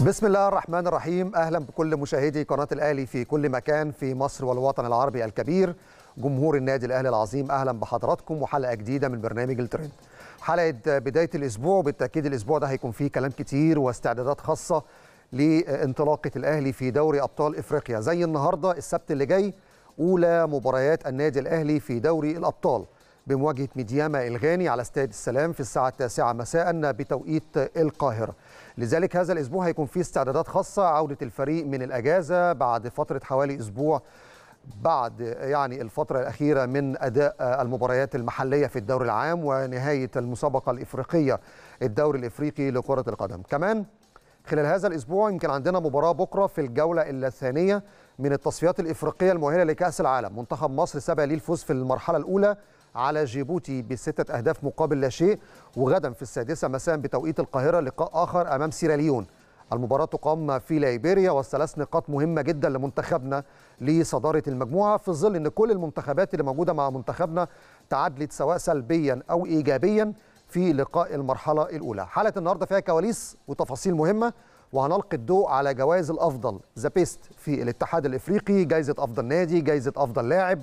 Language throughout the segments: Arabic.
بسم الله الرحمن الرحيم اهلا بكل مشاهدي قناه الاهلي في كل مكان في مصر والوطن العربي الكبير جمهور النادي الاهلي العظيم اهلا بحضراتكم وحلقه جديده من برنامج الترند حلقه بدايه الاسبوع بالتاكيد الاسبوع ده هيكون فيه كلام كتير واستعدادات خاصه لانطلاقه الاهلي في دوري ابطال افريقيا زي النهارده السبت اللي جاي اولى مباريات النادي الاهلي في دوري الابطال بمواجهه ميدياما الغاني على استاد السلام في الساعه التاسعه مساء بتوقيت القاهره لذلك هذا الاسبوع هيكون فيه استعدادات خاصه عوده الفريق من الاجازه بعد فتره حوالي اسبوع بعد يعني الفترة الأخيرة من أداء المباريات المحلية في الدوري العام ونهاية المسابقة الإفريقية الدوري الإفريقي لكرة القدم كمان خلال هذا الأسبوع يمكن عندنا مباراة بكرة في الجولة الثانية من التصفيات الإفريقية المؤهلة لكأس العالم منتخب مصر سبق ليه الفوز في المرحلة الأولى على جيبوتي بستة أهداف مقابل لا شيء وغدا في السادسة مساء بتوقيت القاهرة لقاء آخر أمام سيراليون المباراة تقام في ليبيريا والثلاث نقاط مهمة جدا لمنتخبنا لصدارة المجموعة في ظل أن كل المنتخبات اللي موجودة مع منتخبنا تعادلت سواء سلبيا أو إيجابيا في لقاء المرحلة الأولى حلقة النهاردة فيها كواليس وتفاصيل مهمة وهنلقي الضوء على جوائز الأفضل ذا بيست في الاتحاد الإفريقي جائزة أفضل نادي جائزة أفضل لاعب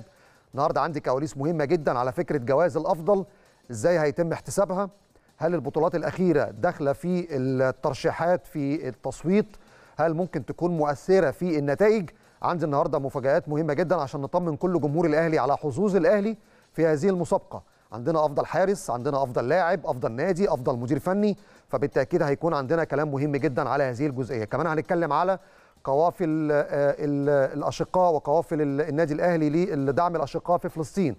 النهارده عندي كواليس مهمه جدا على فكره جواز الافضل ازاي هيتم احتسابها هل البطولات الاخيره داخله في الترشيحات في التصويت هل ممكن تكون مؤثره في النتائج عندي النهارده مفاجات مهمه جدا عشان نطمن كل جمهور الاهلي على حظوظ الاهلي في هذه المسابقه عندنا افضل حارس عندنا افضل لاعب افضل نادي افضل مدير فني فبالتاكيد هيكون عندنا كلام مهم جدا على هذه الجزئيه كمان هنتكلم على قوافل آه، الاشقاء وقوافل النادي الاهلي لدعم الاشقاء في فلسطين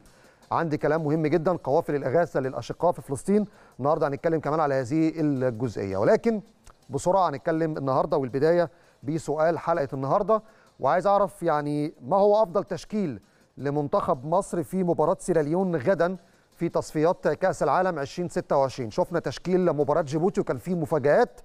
عندي كلام مهم جدا قوافل الاغاثه للاشقاء في فلسطين النهارده هنتكلم كمان على هذه الجزئيه ولكن بسرعه هنتكلم النهارده والبدايه بسؤال حلقه النهارده وعايز اعرف يعني ما هو افضل تشكيل لمنتخب مصر في مباراه سيراليون غدا في تصفيات كاس العالم 2026 شفنا تشكيل مباراه جيبوتي وكان فيه مفاجات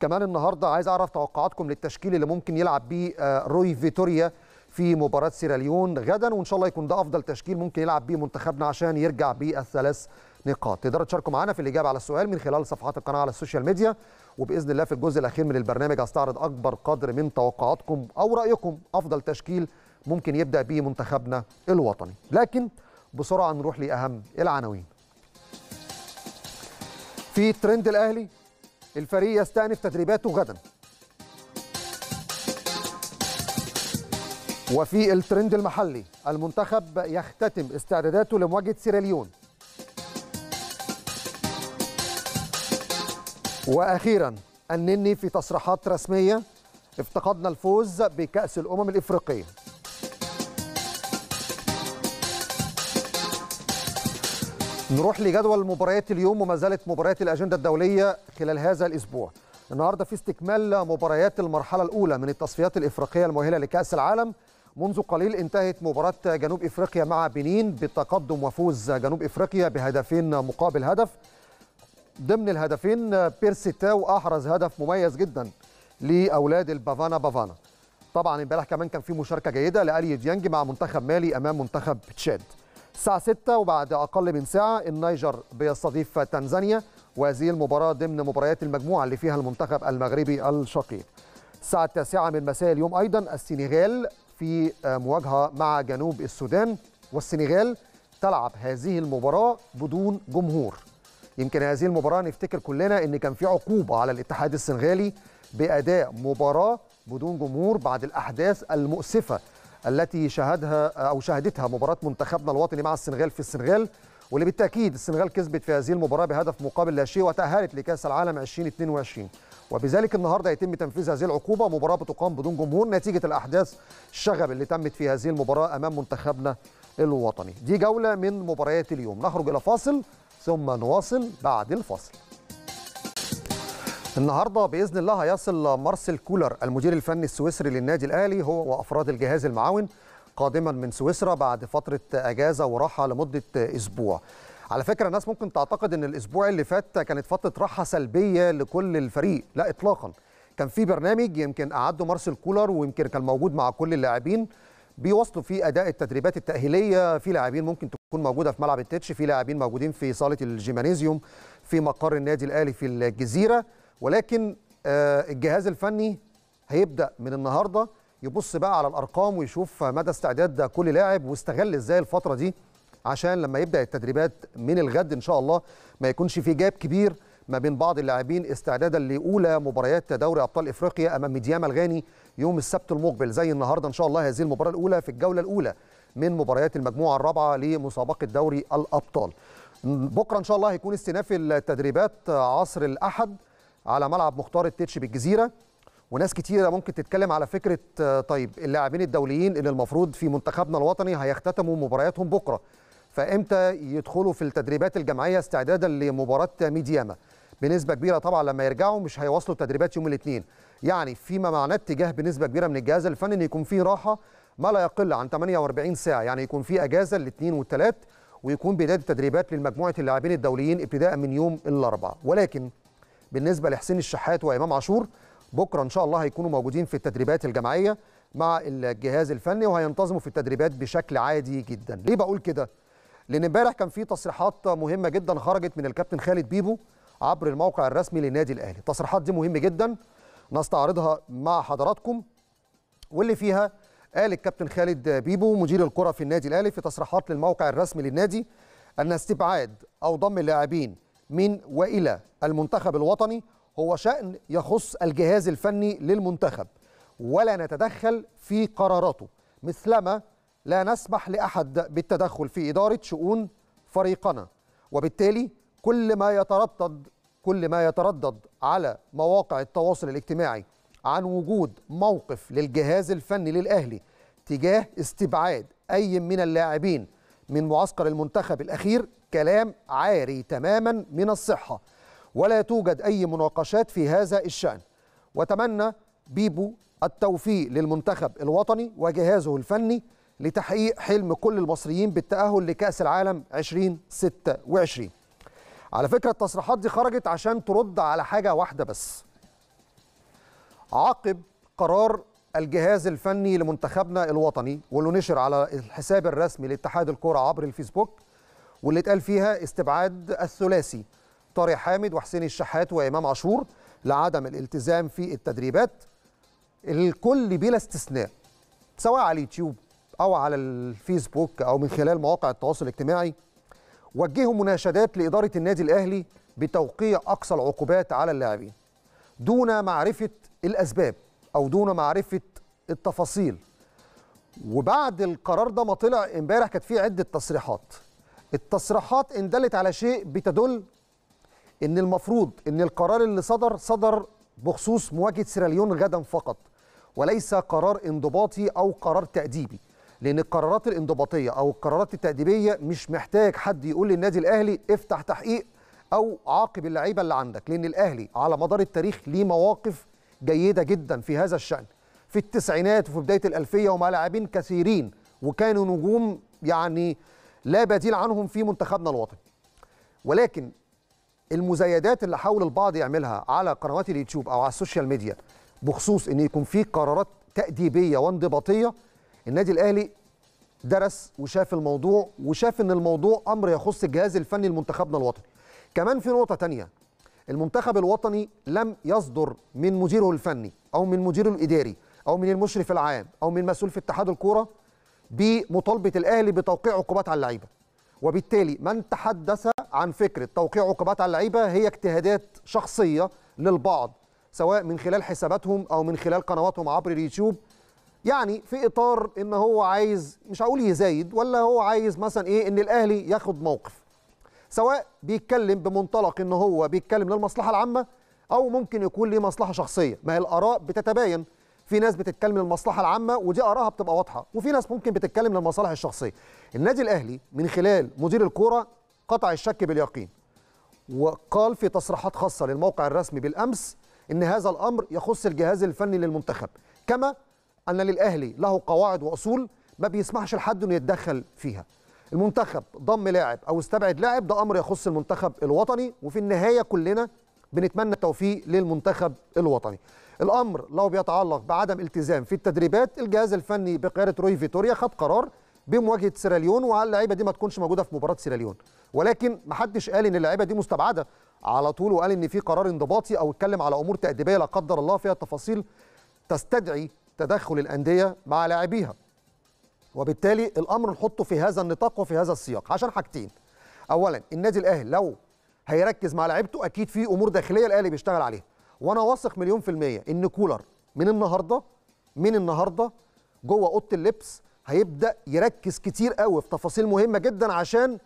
كمان النهارده عايز اعرف توقعاتكم للتشكيل اللي ممكن يلعب بيه آه، روي فيتوريا في مباراه سيراليون غدا وان شاء الله يكون ده افضل تشكيل ممكن يلعب بيه منتخبنا عشان يرجع بالثلاث الثلاث نقاط تقدروا تشاركوا معانا في الاجابه على السؤال من خلال صفحات القناه على السوشيال ميديا وباذن الله في الجزء الاخير من البرنامج هستعرض اكبر قدر من توقعاتكم او رايكم افضل تشكيل ممكن يبدا بيه منتخبنا الوطني لكن بسرعه نروح لاهم العناوين في ترند الاهلي الفريق يستأنف تدريباته غدا وفي الترند المحلي المنتخب يختتم استعداداته لمواجهة سيراليون وأخيرا النني في تصريحات رسمية افتقدنا الفوز بكأس الأمم الإفريقية نروح لجدول مباريات اليوم وما زالت مباريات الاجنده الدوليه خلال هذا الاسبوع. النهارده في استكمال مباريات المرحله الاولى من التصفيات الافريقيه المؤهله لكاس العالم. منذ قليل انتهت مباراه جنوب افريقيا مع بنين بالتقدم وفوز جنوب افريقيا بهدفين مقابل هدف. ضمن الهدفين بيرسي تاو احرز هدف مميز جدا لاولاد البافانا بافانا. طبعا امبارح كمان كان في مشاركه جيده لالي ديانج مع منتخب مالي امام منتخب تشاد. الساعة 6 وبعد أقل من ساعة النيجر بيستضيف تنزانيا وهذه المباراة ضمن مباريات المجموعة اللي فيها المنتخب المغربي الشقيق الساعة 9 من مساء اليوم أيضا السنغال في مواجهة مع جنوب السودان والسنغال تلعب هذه المباراة بدون جمهور يمكن هذه المباراة نفتكر كلنا أن كان في عقوبة على الاتحاد السنغالي بأداء مباراة بدون جمهور بعد الأحداث المؤسفة التي شهدها أو شهدتها مباراة منتخبنا الوطني مع السنغال في السنغال واللي بالتأكيد السنغال كسبت في هذه المباراة بهدف مقابل لا شيء وتأهلت لكأس العالم 2022 وبذلك النهارده يتم تنفيذ هذه العقوبه مباراه بتقام بدون جمهور نتيجه الاحداث الشغب اللي تمت في هذه المباراه امام منتخبنا الوطني دي جوله من مباريات اليوم نخرج الى فاصل ثم نواصل بعد الفاصل النهارده باذن الله هيصل مارسيل كولر المدير الفني السويسري للنادي الاهلي هو وافراد الجهاز المعاون قادما من سويسرا بعد فتره اجازه وراحه لمده اسبوع. على فكره الناس ممكن تعتقد ان الاسبوع اللي فات كانت فتره راحه سلبيه لكل الفريق، لا اطلاقا. كان في برنامج يمكن اعده مارسيل كولر ويمكن كان موجود مع كل اللاعبين بيواصلوا في اداء التدريبات التاهيليه في لاعبين ممكن تكون موجوده في ملعب التتش، في لاعبين موجودين في صاله الجيمانيزيوم، في مقر النادي الاهلي في الجزيره. ولكن آه، الجهاز الفني هيبدا من النهارده يبص بقى على الارقام ويشوف مدى استعداد كل لاعب واستغل ازاي الفتره دي عشان لما يبدا التدريبات من الغد ان شاء الله ما يكونش في جاب كبير ما بين بعض اللاعبين استعدادا لاولى مباريات دوري ابطال افريقيا امام ميديام الغاني يوم السبت المقبل زي النهارده ان شاء الله هذه المباراه الاولى في الجوله الاولى من مباريات المجموعه الرابعه لمسابقه دوري الابطال بكره ان شاء الله هيكون استئناف التدريبات عصر الاحد على ملعب مختار التتش بالجزيره وناس كتيره ممكن تتكلم على فكره آه، طيب اللاعبين الدوليين اللي المفروض في منتخبنا الوطني هيختتموا مبارياتهم بكره فامتى يدخلوا في التدريبات الجماعيه استعدادا لمباراه ميدياما بنسبه كبيره طبعا لما يرجعوا مش هيواصلوا التدريبات يوم الاثنين يعني فيما معناه اتجاه بنسبه كبيره من الجهاز الفني ان يكون فيه راحه ما لا يقل عن 48 ساعه يعني يكون في اجازه الاثنين والثلاث ويكون بدايه التدريبات لمجموعه اللاعبين الدوليين ابتداء من يوم الاربعاء ولكن بالنسبه لحسين الشحات وامام عاشور بكره ان شاء الله هيكونوا موجودين في التدريبات الجماعيه مع الجهاز الفني وهينتظموا في التدريبات بشكل عادي جدا ليه بقول كده لان امبارح كان في تصريحات مهمه جدا خرجت من الكابتن خالد بيبو عبر الموقع الرسمي للنادي الاهلي التصريحات دي مهمه جدا نستعرضها مع حضراتكم واللي فيها قال الكابتن خالد بيبو مدير الكره في النادي الاهلي في تصريحات للموقع الرسمي للنادي ان استبعاد او ضم اللاعبين من والى المنتخب الوطني هو شأن يخص الجهاز الفني للمنتخب ولا نتدخل في قراراته مثلما لا نسمح لأحد بالتدخل في إدارة شؤون فريقنا وبالتالي كل ما يتردد كل ما يتردد على مواقع التواصل الاجتماعي عن وجود موقف للجهاز الفني للأهلي تجاه استبعاد أي من اللاعبين من معسكر المنتخب الأخير كلام عاري تماما من الصحة ولا توجد أي مناقشات في هذا الشأن وتمنى بيبو التوفيق للمنتخب الوطني وجهازه الفني لتحقيق حلم كل المصريين بالتأهل لكأس العالم 2026 على فكرة التصريحات دي خرجت عشان ترد على حاجة واحدة بس عقب قرار الجهاز الفني لمنتخبنا الوطني واللي نشر على الحساب الرسمي لاتحاد الكرة عبر الفيسبوك واللي اتقال فيها استبعاد الثلاثي طارق حامد وحسين الشحات وامام عاشور لعدم الالتزام في التدريبات الكل بلا استثناء سواء على اليوتيوب او على الفيسبوك او من خلال مواقع التواصل الاجتماعي وجهوا مناشدات لاداره النادي الاهلي بتوقيع اقصى العقوبات على اللاعبين دون معرفه الاسباب او دون معرفه التفاصيل وبعد القرار ده ما طلع امبارح كانت في عده تصريحات التصريحات ان دلت على شيء بتدل ان المفروض ان القرار اللي صدر صدر بخصوص مواجهه سيراليون غدا فقط وليس قرار انضباطي او قرار تاديبي لان القرارات الانضباطيه او القرارات التاديبيه مش محتاج حد يقول للنادي الاهلي افتح تحقيق او عاقب اللعيبه اللي عندك لان الاهلي على مدار التاريخ ليه مواقف جيده جدا في هذا الشان في التسعينات وفي بدايه الالفيه ومع لاعبين كثيرين وكانوا نجوم يعني لا بديل عنهم في منتخبنا الوطني ولكن المزايدات اللي حاول البعض يعملها على قنوات اليوتيوب او على السوشيال ميديا بخصوص ان يكون في قرارات تاديبيه وانضباطيه النادي الاهلي درس وشاف الموضوع وشاف ان الموضوع امر يخص الجهاز الفني لمنتخبنا الوطني كمان في نقطه تانية المنتخب الوطني لم يصدر من مديره الفني او من مديره الاداري او من المشرف العام او من مسؤول في اتحاد الكوره بمطالبه الاهلي بتوقيع عقوبات على اللعيبه وبالتالي من تحدث عن فكره توقيع عقوبات على اللعيبه هي اجتهادات شخصيه للبعض سواء من خلال حساباتهم او من خلال قنواتهم عبر اليوتيوب يعني في اطار ان هو عايز مش هقول يزايد ولا هو عايز مثلا ايه ان الاهلي ياخد موقف سواء بيتكلم بمنطلق ان هو بيتكلم للمصلحه العامه او ممكن يكون ليه مصلحه شخصيه ما هي الاراء بتتباين في ناس بتتكلم للمصلحه العامه ودي اراها بتبقى واضحه وفي ناس ممكن بتتكلم للمصالح الشخصيه النادي الاهلي من خلال مدير الكوره قطع الشك باليقين وقال في تصريحات خاصه للموقع الرسمي بالامس ان هذا الامر يخص الجهاز الفني للمنتخب كما ان للاهلي له قواعد واصول ما بيسمحش لحد انه يتدخل فيها المنتخب ضم لاعب او استبعد لاعب ده امر يخص المنتخب الوطني وفي النهايه كلنا بنتمنى التوفيق للمنتخب الوطني الأمر لو بيتعلق بعدم التزام في التدريبات الجهاز الفني بقيادة روي فيتوريا خد قرار بمواجهه سيراليون وعلى اللعيبه دي ما تكونش موجوده في مباراه سيراليون ولكن ما حدش قال ان اللعيبه دي مستبعده على طول وقال ان في قرار انضباطي او اتكلم على امور تاديبيه لا قدر الله فيها تفاصيل تستدعي تدخل الانديه مع لاعبيها وبالتالي الامر نحطه في هذا النطاق وفي هذا السياق عشان حاجتين اولا النادي الاهلي لو هيركز مع لعيبته اكيد في امور داخليه الاهلي بيشتغل عليها وانا واثق مليون في الميه ان كولر من النهارده من النهارده جوه اوضه اللبس هيبدا يركز كتير قوي في تفاصيل مهمه جدا عشان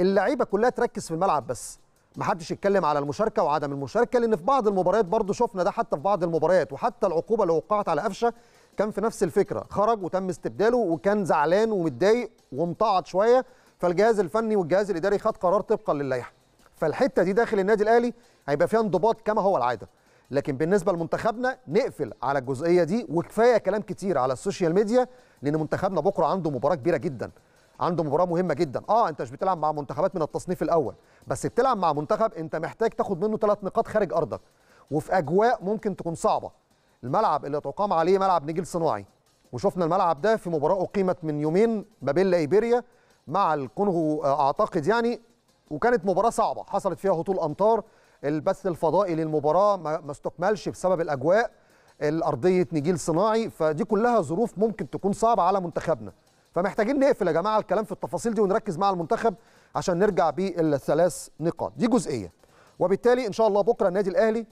اللعيبه كلها تركز في الملعب بس محدش يتكلم على المشاركه وعدم المشاركه لان في بعض المباريات برضو شفنا ده حتى في بعض المباريات وحتى العقوبه اللي وقعت على قفشه كان في نفس الفكره خرج وتم استبداله وكان زعلان ومتضايق ومطعط شويه فالجهاز الفني والجهاز الاداري خد قرار طبقا للائحه فالحته دي داخل النادي الاهلي هيبقى فيها انضباط كما هو العاده لكن بالنسبه لمنتخبنا نقفل على الجزئيه دي وكفايه كلام كتير على السوشيال ميديا لان منتخبنا بكره عنده مباراه كبيره جدا عنده مباراه مهمه جدا اه انت مش بتلعب مع منتخبات من التصنيف الاول بس بتلعب مع منتخب انت محتاج تاخد منه ثلاث نقاط خارج ارضك وفي اجواء ممكن تكون صعبه الملعب اللي تقام عليه ملعب نجيل صناعي وشفنا الملعب ده في مباراه اقيمت من يومين ما بين ليبيريا مع الكونغو آه، اعتقد يعني وكانت مباراه صعبه حصلت فيها هطول امطار البث الفضائي للمباراه ما استكملش بسبب الاجواء الارضيه نجيل صناعي فدي كلها ظروف ممكن تكون صعبه على منتخبنا فمحتاجين نقفل يا جماعه الكلام في التفاصيل دي ونركز مع المنتخب عشان نرجع بالثلاث نقاط دي جزئيه وبالتالي ان شاء الله بكره النادي الاهلي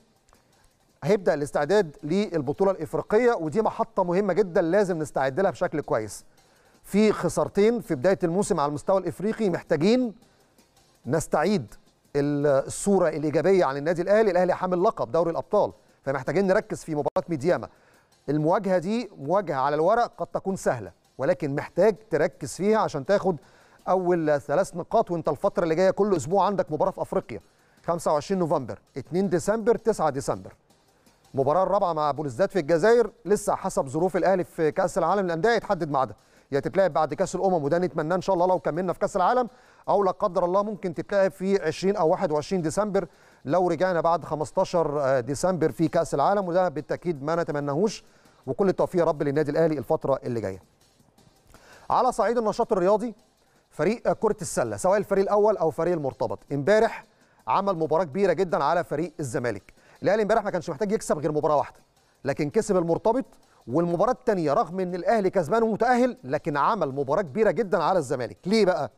هيبدا الاستعداد للبطوله الافريقيه ودي محطه مهمه جدا لازم نستعد لها بشكل كويس في خسارتين في بدايه الموسم على المستوى الافريقي محتاجين نستعيد الصوره الايجابيه عن النادي الاهلي الاهلي حامل لقب دوري الابطال فمحتاجين نركز في مباراه ميدياما المواجهه دي مواجهه على الورق قد تكون سهله ولكن محتاج تركز فيها عشان تاخد اول ثلاث نقاط وانت الفتره اللي جايه كل اسبوع عندك مباراه في افريقيا 25 نوفمبر 2 ديسمبر 9 ديسمبر المباراه الرابعه مع بولزداد في الجزائر لسه حسب ظروف الاهلي في كاس العالم للانديه يتحدد ميعادها يا تتلعب بعد كاس الامم وده نتمناه ان شاء الله لو كملنا في كاس العالم او لا قدر الله ممكن تتلعب في 20 او 21 ديسمبر لو رجعنا بعد 15 ديسمبر في كاس العالم وده بالتاكيد ما نتمناهوش وكل التوفيق يا رب للنادي الاهلي الفتره اللي جايه. على صعيد النشاط الرياضي فريق كره السله سواء الفريق الاول او فريق المرتبط امبارح عمل مباراه كبيره جدا على فريق الزمالك. الاهلي امبارح ما كانش محتاج يكسب غير مباراه واحده لكن كسب المرتبط والمباراه الثانيه رغم ان الاهلي كسبان ومتاهل لكن عمل مباراه كبيره جدا على الزمالك ليه بقى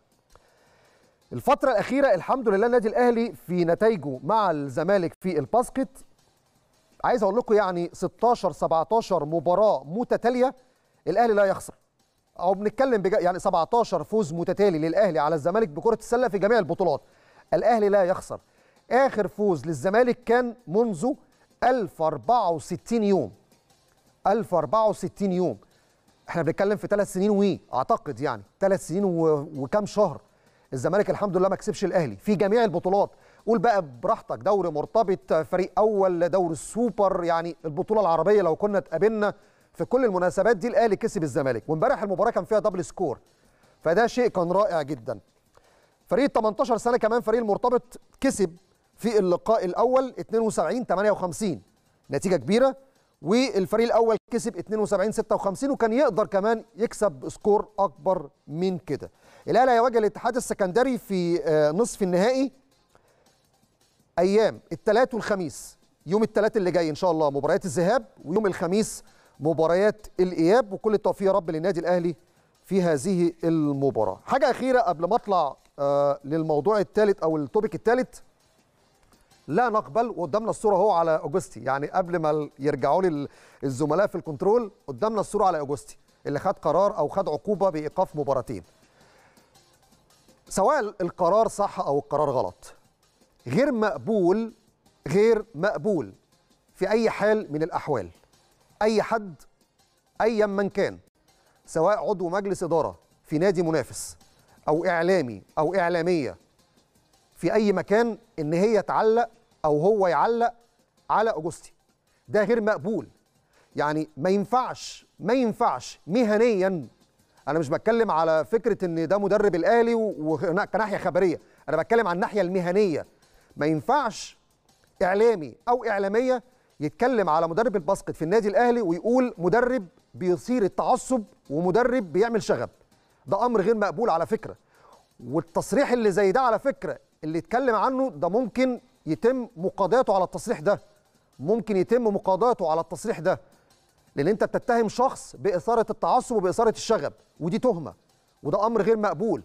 الفترة الأخيرة الحمد لله النادي الأهلي في نتائجه مع الزمالك في الباسكت عايز أقول لكم يعني 16 17 مباراة متتالية الأهلي لا يخسر أو بنتكلم بج... يعني 17 فوز متتالي للأهلي على الزمالك بكرة السلة في جميع البطولات الأهلي لا يخسر آخر فوز للزمالك كان منذ 1064 يوم 1064 يوم احنا بنتكلم في ثلاث سنين وايه اعتقد يعني ثلاث سنين و... وكم شهر الزمالك الحمد لله ما كسبش الاهلي في جميع البطولات قول بقى براحتك دوري مرتبط فريق اول دوري السوبر يعني البطوله العربيه لو كنا اتقابلنا في كل المناسبات دي الاهلي كسب الزمالك وامبارح المباراه كان فيها دبل سكور فده شيء كان رائع جدا فريق 18 سنه كمان فريق المرتبط كسب في اللقاء الاول 72 58 نتيجه كبيره والفريق الاول كسب 72 56 وكان يقدر كمان يكسب سكور اكبر من كده الاهلي هيواجه الاتحاد السكندري في آه، نصف النهائي ايام الثلاث والخميس يوم الثلاث اللي جاي ان شاء الله مباريات الذهاب ويوم الخميس مباريات الاياب وكل التوفيق يا رب للنادي الاهلي في هذه المباراه حاجه اخيره قبل ما اطلع آه، للموضوع الثالث او التوبيك الثالث لا نقبل وقدامنا الصوره اهو على اوجستي يعني قبل ما يرجعوا لي الزملاء في الكنترول قدامنا الصوره على اوجستي اللي خد قرار او خد عقوبه بايقاف مباراتين سواء القرار صح او القرار غلط غير مقبول غير مقبول في اي حال من الاحوال اي حد ايا من كان سواء عضو مجلس اداره في نادي منافس او اعلامي او اعلاميه في اي مكان ان هي تعلق او هو يعلق على اوجستي ده غير مقبول يعني ما ينفعش ما ينفعش مهنيا انا مش بتكلم على فكره ان ده مدرب الاهلي وكناحيه خبريه انا بتكلم عن الناحيه المهنيه ما ينفعش اعلامي او اعلاميه يتكلم على مدرب الباسكت في النادي الاهلي ويقول مدرب بيثير التعصب ومدرب بيعمل شغب ده امر غير مقبول على فكره والتصريح اللي زي ده على فكره اللي اتكلم عنه ده ممكن يتم مقاضاته على التصريح ده ممكن يتم مقاضاته على التصريح ده لان انت بتتهم شخص باثاره التعصب وباثاره الشغب ودي تهمه وده امر غير مقبول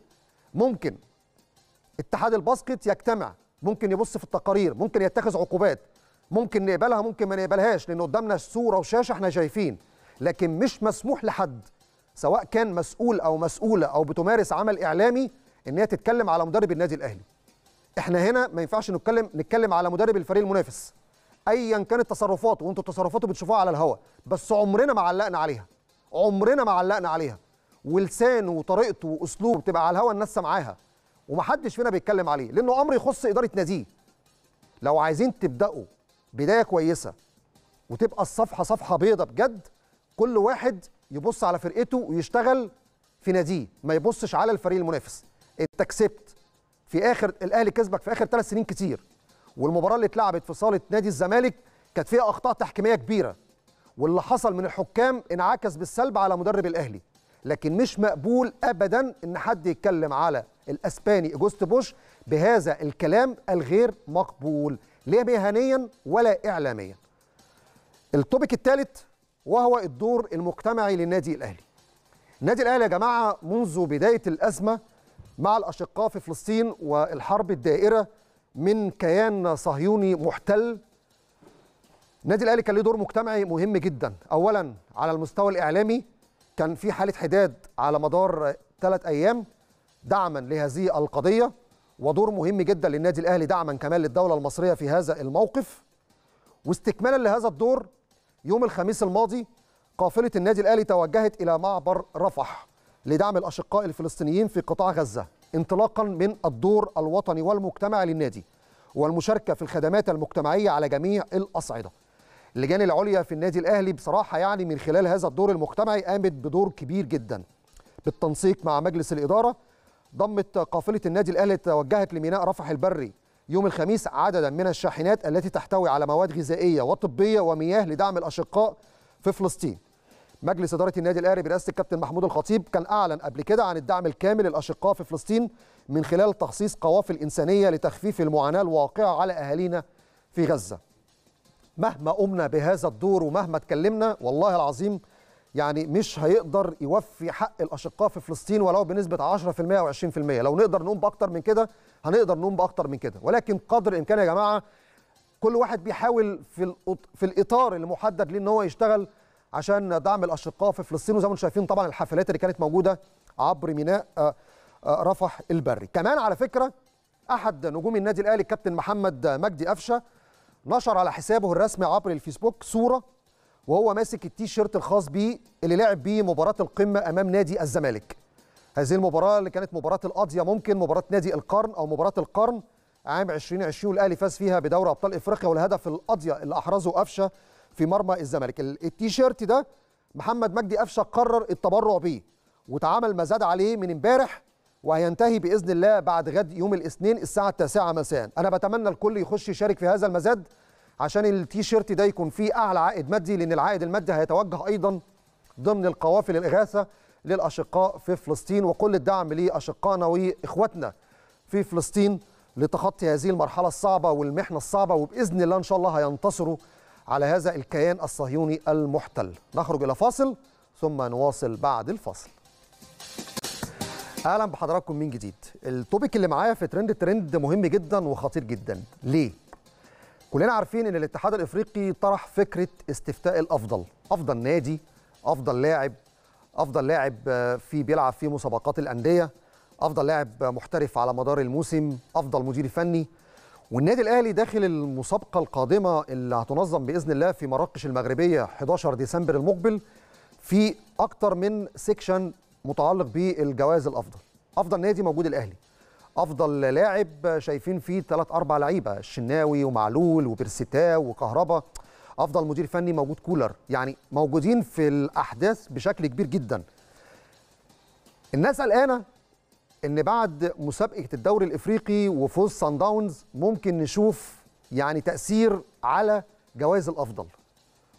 ممكن اتحاد الباسكت يجتمع ممكن يبص في التقارير ممكن يتخذ عقوبات ممكن نقبلها ممكن ما نقبلهاش لان قدامنا صوره وشاشه احنا شايفين لكن مش مسموح لحد سواء كان مسؤول او مسؤوله او بتمارس عمل اعلامي ان هي تتكلم على مدرب النادي الاهلي احنا هنا ما ينفعش نتكلم نتكلم على مدرب الفريق المنافس ايا كانت تصرفاته وانتوا تصرفاته بتشوفوها على الهواء بس عمرنا ما علقنا عليها عمرنا ما علقنا عليها ولسانه وطريقته واسلوبه بتبقى على الهواء الناس سامعاها ومحدش فينا بيتكلم عليه لانه امر يخص اداره ناديه لو عايزين تبداوا بدايه كويسه وتبقى الصفحه صفحه بيضه بجد كل واحد يبص على فرقته ويشتغل في ناديه ما يبصش على الفريق المنافس انت كسبت في اخر الاهلي كسبك في اخر ثلاث سنين كتير والمباراه اللي اتلعبت في صاله نادي الزمالك كانت فيها اخطاء تحكيميه كبيره واللي حصل من الحكام انعكس بالسلب على مدرب الاهلي لكن مش مقبول ابدا ان حد يتكلم على الاسباني جوست بوش بهذا الكلام الغير مقبول لا مهنيا ولا اعلاميا التوبيك الثالث وهو الدور المجتمعي للنادي الاهلي النادي الاهلي يا جماعه منذ بدايه الازمه مع الاشقاء في فلسطين والحرب الدائره من كيان صهيوني محتل النادي الاهلي كان له دور مجتمعي مهم جدا اولا على المستوى الاعلامي كان في حاله حداد على مدار ثلاث ايام دعما لهذه القضيه ودور مهم جدا للنادي الاهلي دعما كمان للدوله المصريه في هذا الموقف واستكمالا لهذا الدور يوم الخميس الماضي قافله النادي الاهلي توجهت الى معبر رفح لدعم الاشقاء الفلسطينيين في قطاع غزه انطلاقا من الدور الوطني والمجتمع للنادي والمشاركة في الخدمات المجتمعية على جميع الأصعدة اللجان العليا في النادي الأهلي بصراحة يعني من خلال هذا الدور المجتمعي قامت بدور كبير جدا بالتنسيق مع مجلس الإدارة ضمت قافلة النادي الأهلي توجهت لميناء رفح البري يوم الخميس عددا من الشاحنات التي تحتوي على مواد غذائية وطبية ومياه لدعم الأشقاء في فلسطين مجلس اداره النادي الاهلي برئاسه الكابتن محمود الخطيب كان اعلن قبل كده عن الدعم الكامل للاشقاء في فلسطين من خلال تخصيص قوافل انسانيه لتخفيف المعاناه الواقعه على اهالينا في غزه. مهما قمنا بهذا الدور ومهما اتكلمنا والله العظيم يعني مش هيقدر يوفي حق الاشقاء في فلسطين ولو بنسبه 10% او 20%، لو نقدر نقوم باكتر من كده هنقدر نقوم باكتر من كده، ولكن قدر الامكان يا جماعه كل واحد بيحاول في في الاطار المحدد ليه ان هو يشتغل عشان دعم الاشقاء في فلسطين وزي ما انتم شايفين طبعا الحفلات اللي كانت موجوده عبر ميناء آه، آه، رفح البري كمان على فكره احد نجوم النادي الاهلي الكابتن محمد مجدي قفشه نشر على حسابه الرسمي عبر الفيسبوك صوره وهو ماسك التيشيرت الخاص بيه اللي لعب بيه مباراه القمه امام نادي الزمالك هذه المباراه اللي كانت مباراه القاضيه ممكن مباراه نادي القرن او مباراه القرن عام 2020 والاهلي فاز فيها بدوري ابطال افريقيا والهدف القاضيه اللي احرزه قفشه في مرمى الزمالك التيشيرت ده محمد مجدي قفشه قرر التبرع بيه واتعمل مزاد عليه من امبارح وهينتهي باذن الله بعد غد يوم الاثنين الساعه التاسعة مساء انا بتمنى الكل يخش يشارك في هذا المزاد عشان التيشيرت ده يكون فيه اعلى عائد مادي لان العائد المادي هيتوجه ايضا ضمن القوافل الاغاثه للاشقاء في فلسطين وكل الدعم لاشقائنا واخواتنا في فلسطين لتخطي هذه المرحله الصعبه والمحنه الصعبه وباذن الله ان شاء الله هينتصروا على هذا الكيان الصهيوني المحتل نخرج إلى فاصل ثم نواصل بعد الفاصل اهلا بحضراتكم من جديد التوبيك اللي معايا في ترند ترند مهم جدا وخطير جدا ليه كلنا عارفين ان الاتحاد الافريقي طرح فكره استفتاء الافضل افضل نادي افضل لاعب افضل لاعب آه، في بيلعب في مسابقات الانديه افضل لاعب محترف على مدار الموسم افضل مدير فني والنادي الاهلي داخل المسابقه القادمه اللي هتنظم باذن الله في مراكش المغربيه 11 ديسمبر المقبل في اكتر من سيكشن متعلق بالجوائز الافضل افضل نادي موجود الاهلي افضل لاعب شايفين فيه ثلاث اربع لعيبه الشناوي ومعلول وبرستا وكهربا افضل مدير فني موجود كولر يعني موجودين في الاحداث بشكل كبير جدا الناس قلقانه ان بعد مسابقه الدوري الافريقي وفوز سان داونز ممكن نشوف يعني تاثير على جوائز الافضل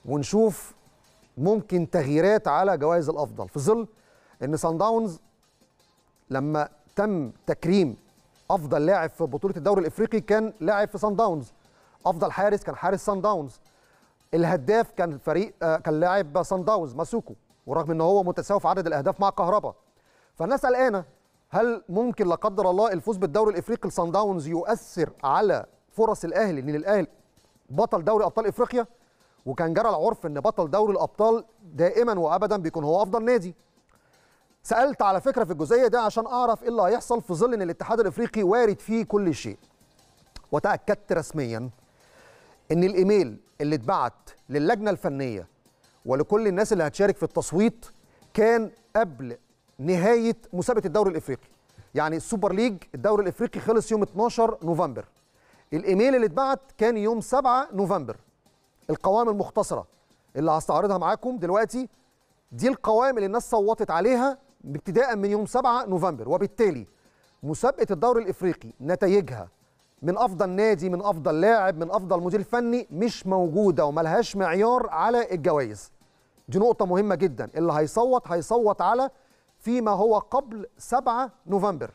ونشوف ممكن تغييرات على جوائز الافضل في ظل ان سان داونز لما تم تكريم افضل لاعب في بطوله الدوري الافريقي كان لاعب في سان داونز افضل حارس كان حارس سان داونز الهداف كان فريق آه، كان لاعب سان داونز ماسوكو ورغم ان هو متساوي في عدد الاهداف مع كهربا فالناس قلقانه هل ممكن لا قدر الله الفوز بالدوري الافريقي لصن داونز يؤثر على فرص الاهلي ان الاهلي بطل دوري ابطال افريقيا وكان جرى العرف ان بطل دوري الابطال دائما وابدا بيكون هو افضل نادي سالت على فكره في الجزئيه دي عشان اعرف ايه اللي هيحصل في ظل ان الاتحاد الافريقي وارد فيه كل شيء وتاكدت رسميا ان الايميل اللي اتبعت للجنه الفنيه ولكل الناس اللي هتشارك في التصويت كان قبل نهايه مسابقه الدوري الافريقي يعني السوبر ليج الدوري الافريقي خلص يوم 12 نوفمبر الايميل اللي اتبعت كان يوم 7 نوفمبر القوائم المختصره اللي هستعرضها معاكم دلوقتي دي القوائم اللي الناس صوتت عليها ابتداء من يوم 7 نوفمبر وبالتالي مسابقه الدوري الافريقي نتائجها من افضل نادي من افضل لاعب من افضل مدير فني مش موجوده وملهاش معيار على الجوائز دي نقطه مهمه جدا اللي هيصوت هيصوت على فيما هو قبل 7 نوفمبر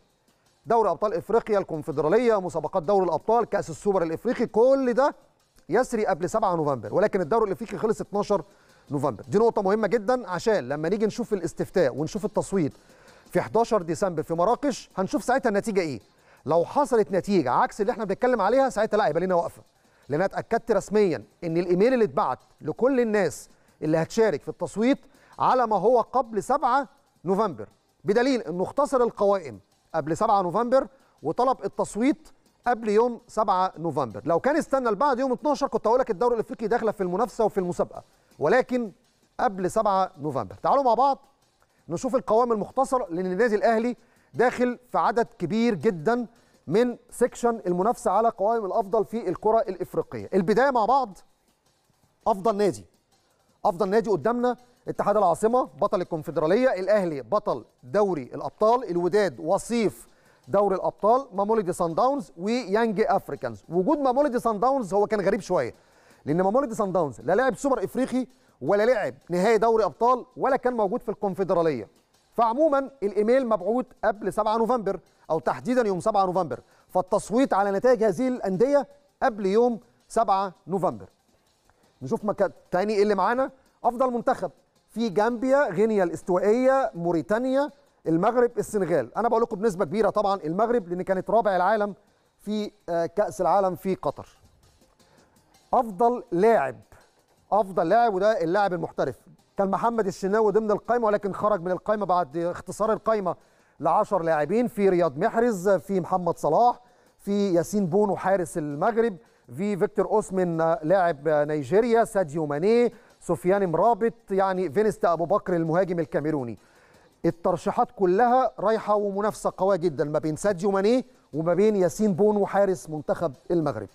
دوري ابطال افريقيا الكونفدراليه مسابقات دوري الابطال كاس السوبر الافريقي كل ده يسري قبل 7 نوفمبر ولكن الدوري الافريقي خلص 12 نوفمبر دي نقطه مهمه جدا عشان لما نيجي نشوف الاستفتاء ونشوف التصويت في 11 ديسمبر في مراكش هنشوف ساعتها النتيجه ايه لو حصلت نتيجه عكس اللي احنا بنتكلم عليها ساعتها لا يبقى لنا وقفه لان انا اتاكدت رسميا ان الايميل اللي اتبعت لكل الناس اللي هتشارك في التصويت على ما هو قبل 7 نوفمبر بدليل انه اختصر القوائم قبل 7 نوفمبر وطلب التصويت قبل يوم 7 نوفمبر لو كان استنى لبعد يوم 12 كنت هقول لك الدوري الافريقي داخله في المنافسه وفي المسابقه ولكن قبل 7 نوفمبر تعالوا مع بعض نشوف القوائم المختصره لان النادي الاهلي داخل في عدد كبير جدا من سيكشن المنافسه على قوائم الافضل في الكره الافريقيه البدايه مع بعض افضل نادي افضل نادي قدامنا اتحاد العاصمه بطل الكونفدراليه الاهلي بطل دوري الابطال الوداد وصيف دوري الابطال مامولدي سان داونز ويانج افريكانز وجود مامولدي سان داونز هو كان غريب شويه لان مامولدي سان داونز لا لعب سوبر افريقي ولا لعب نهائي دوري ابطال ولا كان موجود في الكونفدراليه فعموما الايميل مبعوث قبل 7 نوفمبر او تحديدا يوم 7 نوفمبر فالتصويت على نتائج هذه الانديه قبل يوم 7 نوفمبر نشوف مكان تاني إيه اللي معانا افضل منتخب في جامبيا غينيا الاستوائيه موريتانيا المغرب السنغال انا بقول لكم بنسبه كبيره طبعا المغرب لان كانت رابع العالم في آه، كاس العالم في قطر افضل لاعب افضل لاعب وده اللاعب المحترف كان محمد الشناوي ضمن القائمه ولكن خرج من القائمه بعد اختصار القائمه ل 10 لاعبين في رياض محرز في محمد صلاح في ياسين بونو حارس المغرب في فيكتور اوسمن لاعب نيجيريا ساديو ماني سفيان مرابط يعني فينستا ابو بكر المهاجم الكاميروني الترشيحات كلها رايحه ومنافسه قويه جدا ما بين ساديو ماني وما بين ياسين بونو حارس منتخب المغرب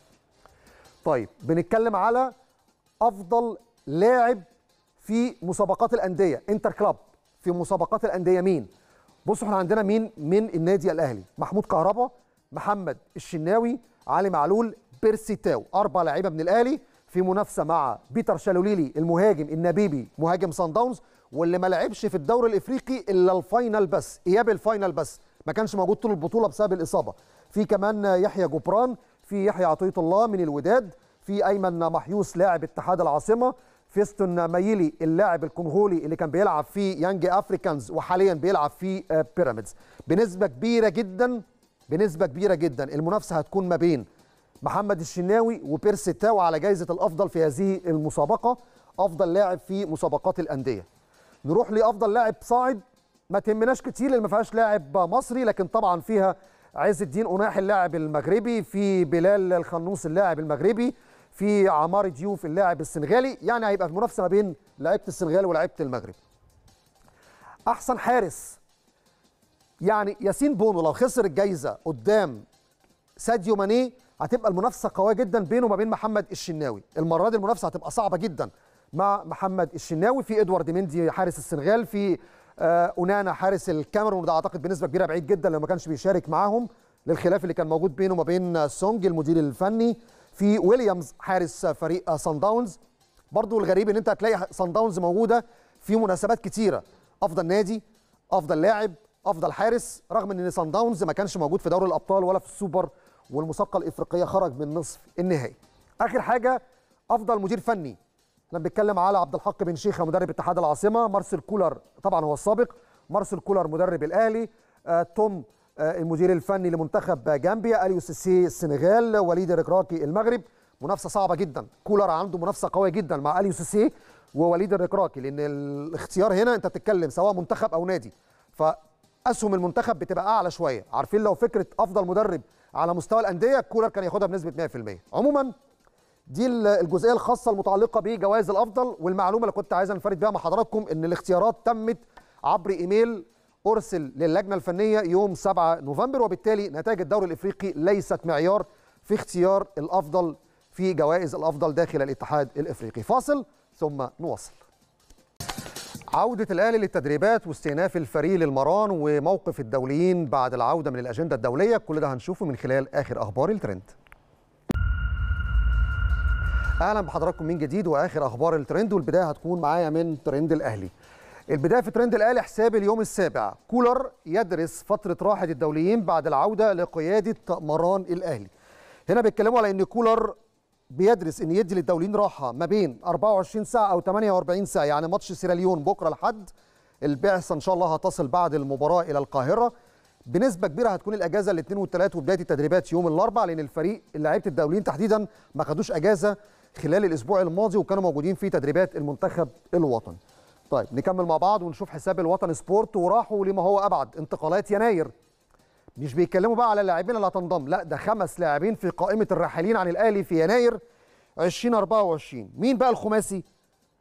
طيب بنتكلم على افضل لاعب في مسابقات الانديه انتر كلاب في مسابقات الانديه مين بصوا احنا عندنا مين من النادي الاهلي محمود كهربا محمد الشناوي علي معلول بيرسي تاو اربع لعيبه من الاهلي في منافسه مع بيتر شالوليلي المهاجم النبيبي مهاجم سان داونز واللي ما لعبش في الدوري الافريقي الا الفاينل بس اياب الفاينل بس ما كانش موجود طول البطوله بسبب الاصابه في كمان يحيى جبران في يحيى عطيه الله من الوداد في ايمن محيوس لاعب اتحاد العاصمه فيستون مايلي اللاعب الكونغولي اللي كان بيلعب في يانج افريكانز وحاليا بيلعب في آه، بيراميدز بنسبه كبيره جدا بنسبه كبيره جدا المنافسه هتكون ما بين محمد الشناوي وبيرس تاو على جائزه الافضل في هذه المسابقه افضل لاعب في مسابقات الانديه نروح لافضل لاعب صاعد ما تهمناش كتير اللي ما فيهاش لاعب مصري لكن طبعا فيها عز الدين قناح اللاعب المغربي في بلال الخنوس اللاعب المغربي في عمار ديوف اللاعب السنغالي يعني هيبقى في منافسه ما بين لعيبه السنغال ولعيبه المغرب احسن حارس يعني ياسين بونو لو خسر الجايزه قدام ساديو ماني هتبقى المنافسه قويه جدا بينه وما بين محمد الشناوي المره دي المنافسه هتبقى صعبه جدا مع محمد الشناوي في ادوارد مندي حارس السنغال في آه، اونانا حارس الكاميرون ده اعتقد بنسبه كبيره بعيد جدا لو ما كانش بيشارك معاهم للخلاف اللي كان موجود بينه وما بين سونج المدير الفني في ويليامز حارس فريق سان داونز برضه الغريب ان انت هتلاقي سان داونز موجوده في مناسبات كتيره افضل نادي افضل لاعب افضل حارس رغم ان سان داونز ما كانش موجود في دوري الابطال ولا في السوبر والمسابقه الافريقيه خرج من نصف النهائي اخر حاجه افضل مدير فني احنا بنتكلم على عبد الحق بن شيخه مدرب اتحاد العاصمه مارسيل كولر طبعا هو السابق مارسيل كولر مدرب الاهلي آه، توم آه، المدير الفني لمنتخب جامبيا اليو سي السنغال وليد الركراكي المغرب منافسه صعبه جدا كولر عنده منافسه قويه جدا مع اليو سي ووليد الركراكي لان الاختيار هنا انت بتتكلم سواء منتخب او نادي فاسهم المنتخب بتبقى اعلى شويه عارفين لو فكره افضل مدرب على مستوى الانديه كولر كان ياخدها بنسبه 100% عموما دي الجزئيه الخاصه المتعلقه بجوائز الافضل والمعلومه اللي كنت عايز انفرد بيها مع حضراتكم ان الاختيارات تمت عبر ايميل ارسل للجنه الفنيه يوم 7 نوفمبر وبالتالي نتائج الدوري الافريقي ليست معيار في اختيار الافضل في جوائز الافضل داخل الاتحاد الافريقي فاصل ثم نواصل عودة الأهلي للتدريبات واستئناف الفريق للمران وموقف الدوليين بعد العودة من الأجندة الدولية كل ده هنشوفه من خلال آخر أخبار الترند أهلا بحضراتكم من جديد وآخر أخبار الترند والبداية هتكون معايا من ترند الأهلي البداية في ترند الأهلي حساب اليوم السابع كولر يدرس فترة راحة الدوليين بعد العودة لقيادة مران الأهلي هنا بيتكلموا على ان كولر بيدرس ان يدي للدوليين راحه ما بين 24 ساعه او 48 ساعه يعني ماتش سيراليون بكره لحد البعثه ان شاء الله هتصل بعد المباراه الى القاهره بنسبه كبيره هتكون الاجازه الاثنين والثلاث وبدايه التدريبات يوم الاربعاء لان الفريق لعيبه الدوليين تحديدا ما خدوش اجازه خلال الاسبوع الماضي وكانوا موجودين في تدريبات المنتخب الوطني. طيب نكمل مع بعض ونشوف حساب الوطن سبورت وراحوا لما هو ابعد انتقالات يناير مش بيتكلموا بقى على اللاعبين اللي هتنضم لا ده خمس لاعبين في قائمه الراحلين عن الاهلي في يناير 2024 مين بقى الخماسي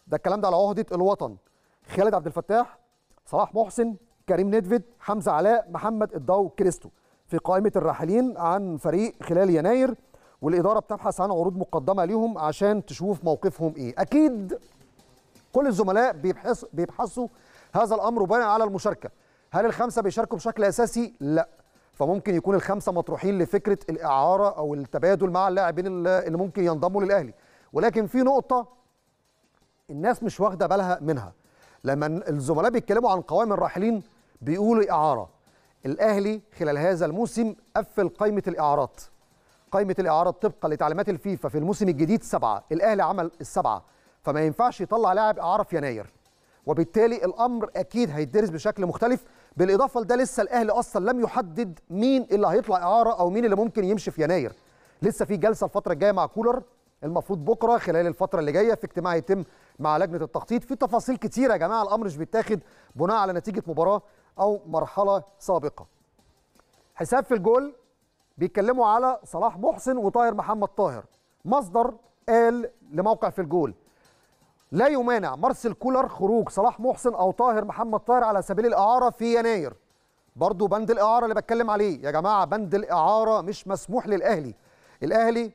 ده الكلام ده على عهده الوطن خالد عبد الفتاح صلاح محسن كريم ندفد حمزه علاء محمد الضو كريستو في قائمه الراحلين عن فريق خلال يناير والاداره بتبحث عن عروض مقدمه ليهم عشان تشوف موقفهم ايه اكيد كل الزملاء بيبحثوا بيبحثوا هذا الامر وبناء على المشاركه هل الخمسه بيشاركوا بشكل اساسي لا فممكن يكون الخمسه مطروحين لفكره الاعاره او التبادل مع اللاعبين اللي ممكن ينضموا للاهلي ولكن في نقطه الناس مش واخده بالها منها لما الزملاء بيتكلموا عن قوائم الراحلين بيقولوا اعاره الاهلي خلال هذا الموسم قفل قائمه الاعارات قائمه الاعارات طبقا لتعليمات الفيفا في الموسم الجديد سبعه الاهلي عمل السبعه فما ينفعش يطلع لاعب اعاره في يناير وبالتالي الامر اكيد هيتدرس بشكل مختلف بالاضافه لده لسه الاهلي اصلا لم يحدد مين اللي هيطلع اعاره او مين اللي ممكن يمشي في يناير لسه في جلسه الفتره الجايه مع كولر المفروض بكره خلال الفتره اللي جايه في اجتماع يتم مع لجنه التخطيط في تفاصيل كتيره يا جماعه الامر مش بيتاخد بناء على نتيجه مباراه او مرحله سابقه حساب في الجول بيتكلموا على صلاح محسن وطاهر محمد طاهر مصدر قال لموقع في الجول لا يمانع مارسيل كولر خروج صلاح محسن او طاهر محمد طاهر على سبيل الاعاره في يناير برضه بند الاعاره اللي بتكلم عليه يا جماعه بند الاعاره مش مسموح للاهلي الاهلي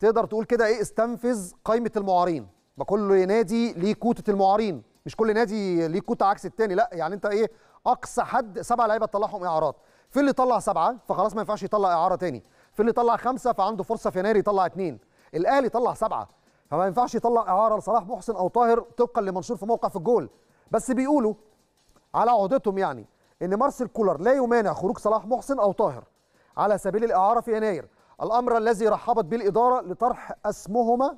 تقدر تقول كده ايه استنفذ قائمه المعارين ما كل نادي ليه كوته المعارين مش كل نادي ليه كوته عكس التاني لا يعني انت ايه اقصى حد سبع لعيبه تطلعهم اعارات في اللي طلع سبعه فخلاص ما ينفعش يطلع اعاره تاني في اللي طلع خمسه فعنده فرصه في يناير يطلع اثنين الاهلي طلع سبعه فما ينفعش يطلع اعاره لصلاح محسن او طاهر طبقا لمنشور في موقع في الجول بس بيقولوا على عهدتهم يعني ان مارسيل كولر لا يمانع خروج صلاح محسن او طاهر على سبيل الاعاره في يناير الامر الذي رحبت به الاداره لطرح اسمهما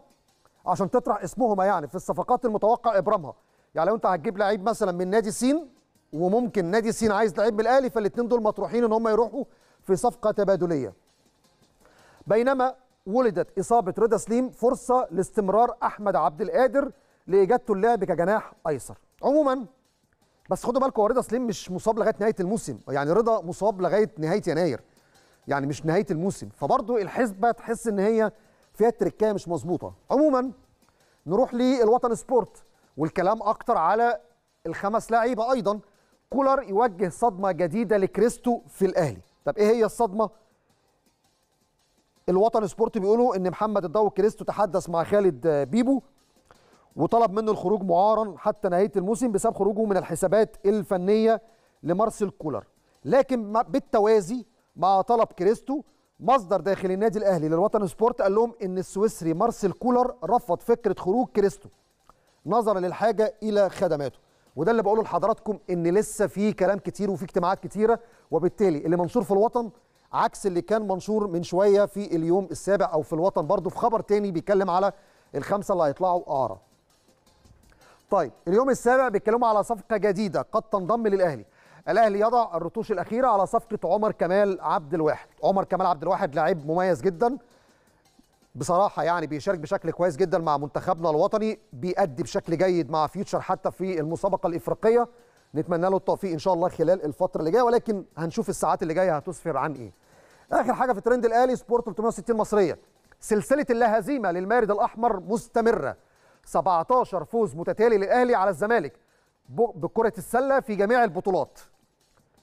عشان تطرح اسمهما يعني في الصفقات المتوقع ابرامها يعني لو انت هتجيب لعيب مثلا من نادي سين وممكن نادي سين عايز لعيب من الاهلي فالاثنين دول مطروحين ان هم يروحوا في صفقه تبادليه بينما ولدت اصابه رضا سليم فرصه لاستمرار احمد عبد القادر لاجادته اللعب كجناح ايسر عموما بس خدوا بالكم رضا سليم مش مصاب لغايه نهايه الموسم يعني رضا مصاب لغايه نهايه يناير يعني مش نهايه الموسم فبرضه الحسبه تحس ان هي فيها تركايه مش مظبوطه عموما نروح للوطن سبورت والكلام اكتر على الخمس لعيبه ايضا كولر يوجه صدمه جديده لكريستو في الاهلي طب ايه هي الصدمه الوطن سبورت بيقولوا ان محمد الضو كريستو تحدث مع خالد بيبو وطلب منه الخروج معارا حتى نهايه الموسم بسبب خروجه من الحسابات الفنيه لمارسيل كولر لكن بالتوازي مع طلب كريستو مصدر داخل النادي الاهلي للوطن سبورت قال لهم ان السويسري مارسيل كولر رفض فكره خروج كريستو نظرا للحاجه الى خدماته وده اللي بقوله لحضراتكم ان لسه في كلام كتير وفي اجتماعات كتيره وبالتالي اللي منصور في الوطن عكس اللي كان منشور من شويه في اليوم السابع او في الوطن برضه في خبر تاني بيتكلم على الخمسه اللي هيطلعوا أعرى طيب اليوم السابع بيتكلموا على صفقه جديده قد تنضم للاهلي. الاهلي يضع الرتوش الاخيره على صفقه عمر كمال عبد الواحد، عمر كمال عبد الواحد لاعب مميز جدا بصراحه يعني بيشارك بشكل كويس جدا مع منتخبنا الوطني بيأدي بشكل جيد مع فيوتشر حتى في المسابقه الافريقيه نتمنى له التوفيق ان شاء الله خلال الفتره اللي جايه ولكن هنشوف الساعات اللي جايه هتسفر عن ايه اخر حاجه في ترند الاهلي سبورت 360 مصريه سلسله اللا هزيمه للمارد الاحمر مستمره 17 فوز متتالي للاهلي على الزمالك بكره السله في جميع البطولات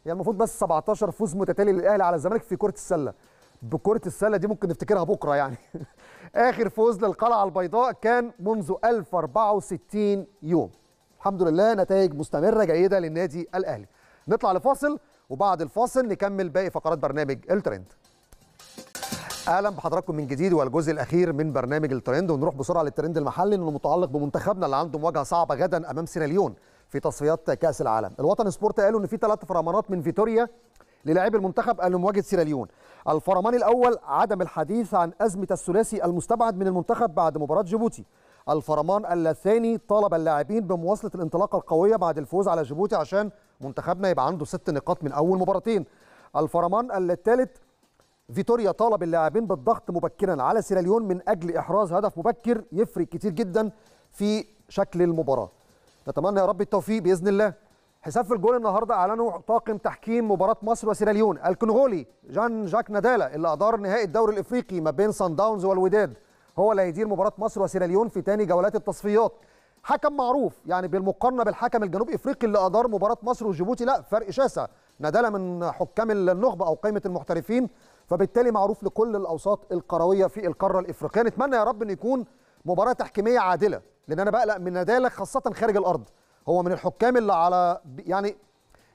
يعني المفروض بس 17 فوز متتالي للاهلي على الزمالك في كره السله بكره السله دي ممكن نفتكرها بكره يعني اخر فوز للقلعه البيضاء كان منذ 1064 يوم الحمد لله نتائج مستمره جيده للنادي الاهلي نطلع لفاصل وبعد الفاصل نكمل باقي فقرات برنامج الترند اهلا بحضراتكم من جديد والجزء الاخير من برنامج الترند ونروح بسرعه للترند المحلي اللي متعلق بمنتخبنا اللي عنده مواجهه صعبه غدا امام سيراليون في تصفيات كاس العالم الوطن سبورت قالوا ان في ثلاث فرمانات من فيتوريا للاعبي المنتخب قالوا مواجهه سيراليون الفرمان الاول عدم الحديث عن ازمه الثلاثي المستبعد من المنتخب بعد مباراه جيبوتي الفرمان الثاني طالب اللاعبين بمواصله الانطلاقه القويه بعد الفوز على جيبوتي عشان منتخبنا يبقى عنده ست نقاط من اول مباراتين الفرمان الثالث فيتوريا طالب اللاعبين بالضغط مبكرا على سيراليون من اجل احراز هدف مبكر يفرق كتير جدا في شكل المباراه نتمنى يا رب التوفيق باذن الله حساب في الجول النهارده اعلنه طاقم تحكيم مباراه مصر وسيراليون الكونغولي جان جاك نادالا اللي ادار نهائي الدوري الافريقي ما بين سان داونز والوداد هو اللي هيدير مباراه مصر وسيراليون في ثاني جولات التصفيات حكم معروف يعني بالمقارنه بالحكم الجنوب افريقي اللي ادار مباراه مصر وجيبوتي لا فرق شاسع ندالة من حكام النخبه او قائمه المحترفين فبالتالي معروف لكل الاوساط القرويه في القاره الافريقيه نتمنى يا رب ان يكون مباراه تحكيميه عادله لان انا بقلق من ندالة خاصه خارج الارض هو من الحكام اللي على يعني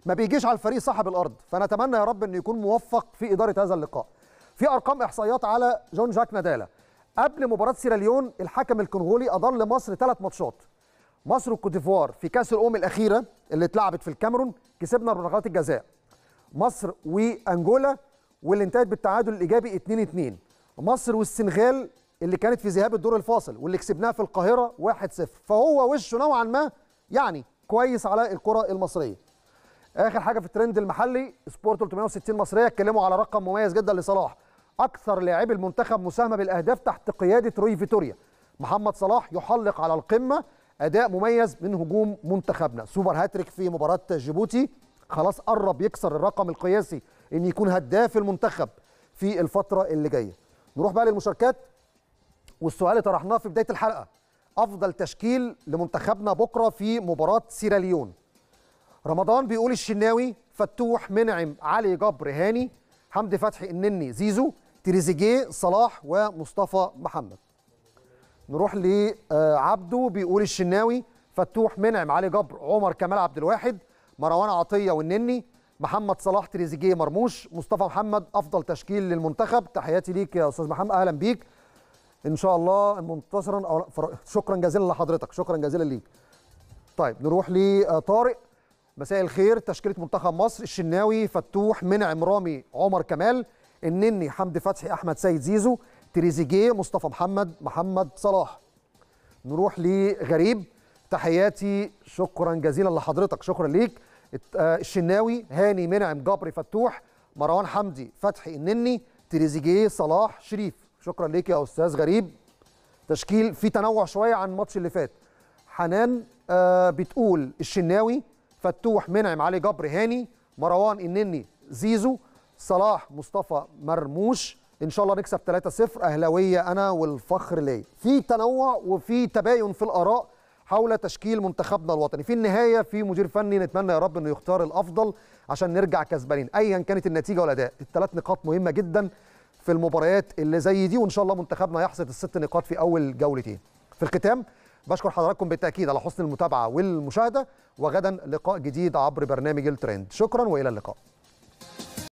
ما بيجيش على الفريق صاحب الارض فنتمنى يا رب انه يكون موفق في اداره هذا اللقاء في ارقام احصائيات على جون جاك نداله قبل مباراه سيراليون الحكم الكونغولي اضل مصر ثلاث ماتشات مصر والكوتيفوار في كاس الامم الاخيره اللي اتلعبت في الكاميرون كسبنا بركلات الجزاء مصر وانجولا واللي انتهت بالتعادل الايجابي 2 2 مصر والسنغال اللي كانت في ذهاب الدور الفاصل واللي كسبناها في القاهره 1 0 فهو وشه نوعا ما يعني كويس على الكره المصريه اخر حاجه في الترند المحلي سبورت 360 مصريه اتكلموا على رقم مميز جدا لصلاح اكثر لاعبي المنتخب مساهمه بالاهداف تحت قياده روي فيتوريا محمد صلاح يحلق على القمه اداء مميز من هجوم منتخبنا سوبر هاتريك في مباراه جيبوتي خلاص قرب يكسر الرقم القياسي ان يكون هداف المنتخب في الفتره اللي جايه نروح بقى للمشاركات والسؤال اللي طرحناه في بدايه الحلقه افضل تشكيل لمنتخبنا بكره في مباراه سيراليون رمضان بيقول الشناوي فتوح منعم علي جبر هاني حمدي فتحي النني زيزو تريزيجيه صلاح ومصطفى محمد نروح لعبده آه، بيقول الشناوي فتوح منعم علي جبر عمر كمال عبد الواحد مروان عطيه والنني محمد صلاح تريزيجيه مرموش مصطفى محمد افضل تشكيل للمنتخب تحياتي ليك يا استاذ محمد اهلا بيك ان شاء الله منتصرا شكرا جزيلا لحضرتك شكرا جزيلا ليك طيب نروح لطارق آه، مساء الخير تشكيله منتخب مصر الشناوي فتوح منعم رامي عمر كمال النني حمدي فتحي احمد سيد زيزو تريزيجيه مصطفى محمد محمد صلاح نروح لغريب تحياتي شكرا جزيلا لحضرتك شكرا ليك آه، الشناوي هاني منعم جبري فتوح مروان حمدي فتحي النني تريزيجيه صلاح شريف شكرا ليك يا استاذ غريب تشكيل في تنوع شويه عن الماتش اللي فات حنان آه، بتقول الشناوي فتوح منعم علي جبر هاني مروان النني زيزو صلاح مصطفى مرموش ان شاء الله نكسب 3-0 اهلاويه انا والفخر ليا في تنوع وفي تباين في الاراء حول تشكيل منتخبنا الوطني في النهايه في مدير فني نتمنى يا رب انه يختار الافضل عشان نرجع كسبانين ايا كانت النتيجه والاداء الثلاث نقاط مهمه جدا في المباريات اللي زي دي وان شاء الله منتخبنا يحصد الست نقاط في اول جولتين في الختام بشكر حضراتكم بالتاكيد على حسن المتابعه والمشاهده وغدا لقاء جديد عبر برنامج الترند شكرا والى اللقاء